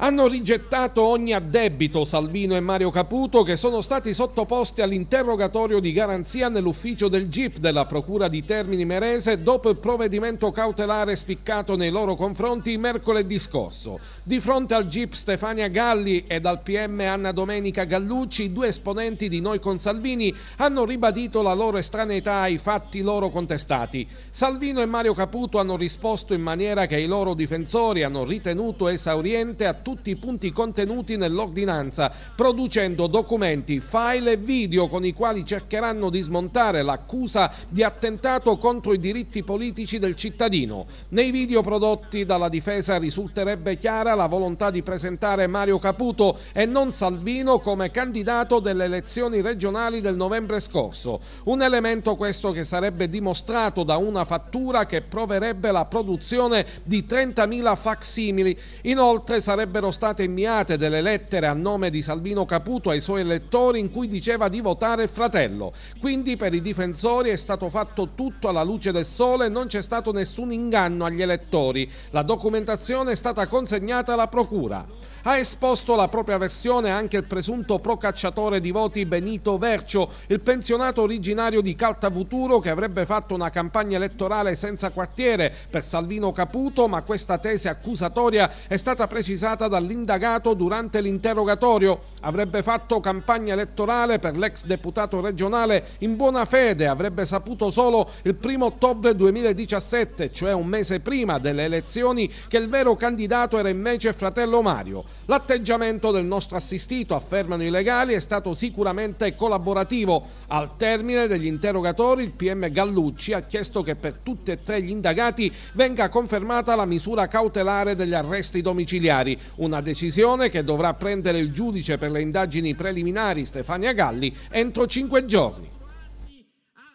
hanno rigettato ogni addebito Salvino e Mario Caputo che sono stati sottoposti all'interrogatorio di garanzia nell'ufficio del GIP della Procura di Termini Merese dopo il provvedimento cautelare spiccato nei loro confronti mercoledì scorso. Di fronte al GIP Stefania Galli ed al PM Anna Domenica Gallucci, due esponenti di Noi con Salvini hanno ribadito la loro estraneità ai fatti loro contestati. Salvino e Mario Caputo hanno risposto in maniera che i loro difensori hanno ritenuto esauriente a tutti i punti contenuti nell'ordinanza, producendo documenti, file e video con i quali cercheranno di smontare l'accusa di attentato contro i diritti politici del cittadino. Nei video prodotti dalla difesa risulterebbe chiara la volontà di presentare Mario Caputo e non Salvino come candidato delle elezioni regionali del novembre scorso. Un elemento questo che sarebbe dimostrato da una fattura che proverebbe la produzione di 30.000 facsimili. Inoltre sarebbe sarebbero state inviate delle lettere a nome di Salvino Caputo ai suoi elettori in cui diceva di votare il fratello. Quindi per i difensori è stato fatto tutto alla luce del sole e non c'è stato nessun inganno agli elettori. La documentazione è stata consegnata alla Procura ha esposto la propria versione anche il presunto procacciatore di voti Benito Vercio, il pensionato originario di Caltavuturo che avrebbe fatto una campagna elettorale senza quartiere per Salvino Caputo, ma questa tesi accusatoria è stata precisata dall'indagato durante l'interrogatorio. Avrebbe fatto campagna elettorale per l'ex deputato regionale in buona fede, avrebbe saputo solo il primo ottobre 2017, cioè un mese prima delle elezioni, che il vero candidato era invece fratello Mario. L'atteggiamento del nostro assistito, affermano i legali, è stato sicuramente collaborativo. Al termine degli interrogatori, il PM Gallucci ha chiesto che per tutti e tre gli indagati venga confermata la misura cautelare degli arresti domiciliari, una decisione che dovrà prendere il giudice per per le indagini preliminari Stefania Galli entro cinque giorni.